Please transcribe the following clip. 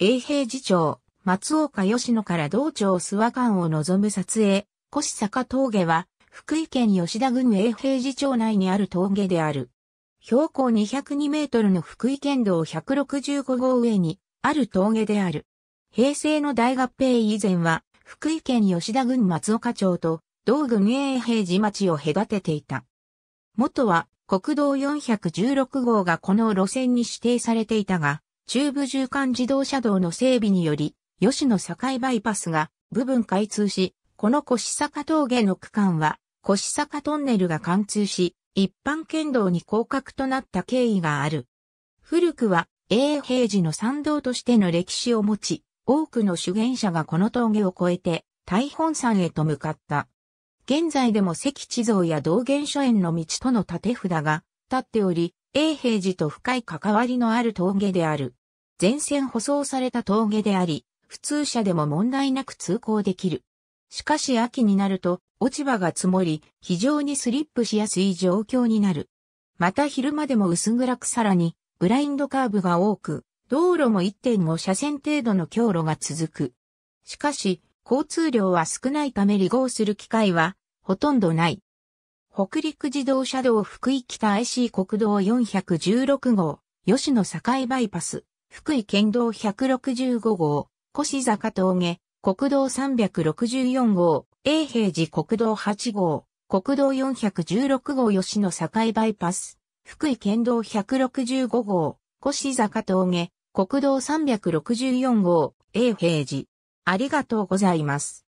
永平寺町、松岡吉野から道庁諏訪間を望む撮影、越坂峠は、福井県吉田郡永平寺町内にある峠である。標高202メートルの福井県道165号上に、ある峠である。平成の大合併以前は、福井県吉田郡松岡町と、道郡永平寺町を隔てていた。元は、国道416号がこの路線に指定されていたが、中部縦貫自動車道の整備により、吉野境バイパスが部分開通し、この越坂峠の区間は、越坂トンネルが貫通し、一般県道に降格となった経緯がある。古くは永平寺の参道としての歴史を持ち、多くの主言者がこの峠を越えて、大本山へと向かった。現在でも関地蔵や道元書園の道との縦札が立っており、永平寺と深い関わりのある峠である。全線舗装された峠であり、普通車でも問題なく通行できる。しかし秋になると落ち葉が積もり、非常にスリップしやすい状況になる。また昼間でも薄暗くさらに、ブラインドカーブが多く、道路も1.5車線程度の強路が続く。しかし、交通量は少ないため離合する機会はほとんどない。北陸自動車道福井北 IC 国道416号、吉野境バイパス、福井県道165号、越坂峠、国道364号、永平寺国道8号、国道416号吉野境バイパス、福井県道165号、越坂峠、国道364号、永平寺。ありがとうございます。